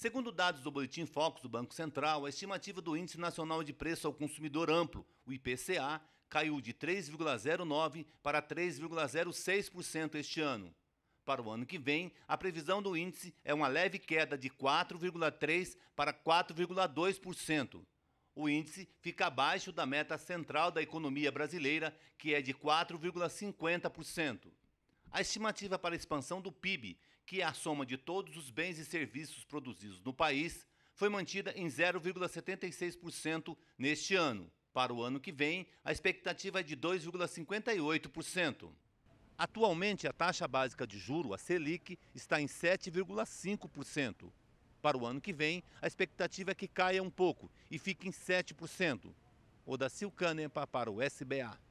Segundo dados do Boletim Focus do Banco Central, a estimativa do Índice Nacional de Preço ao Consumidor Amplo, o IPCA, caiu de 3,09% para 3,06% este ano. Para o ano que vem, a previsão do índice é uma leve queda de 4,3% para 4,2%. O índice fica abaixo da meta central da economia brasileira, que é de 4,50%. A estimativa para a expansão do PIB, que é a soma de todos os bens e serviços produzidos no país, foi mantida em 0,76% neste ano. Para o ano que vem, a expectativa é de 2,58%. Atualmente, a taxa básica de juro, a Selic, está em 7,5%. Para o ano que vem, a expectativa é que caia um pouco e fique em 7%. O da Canepa para o SBA.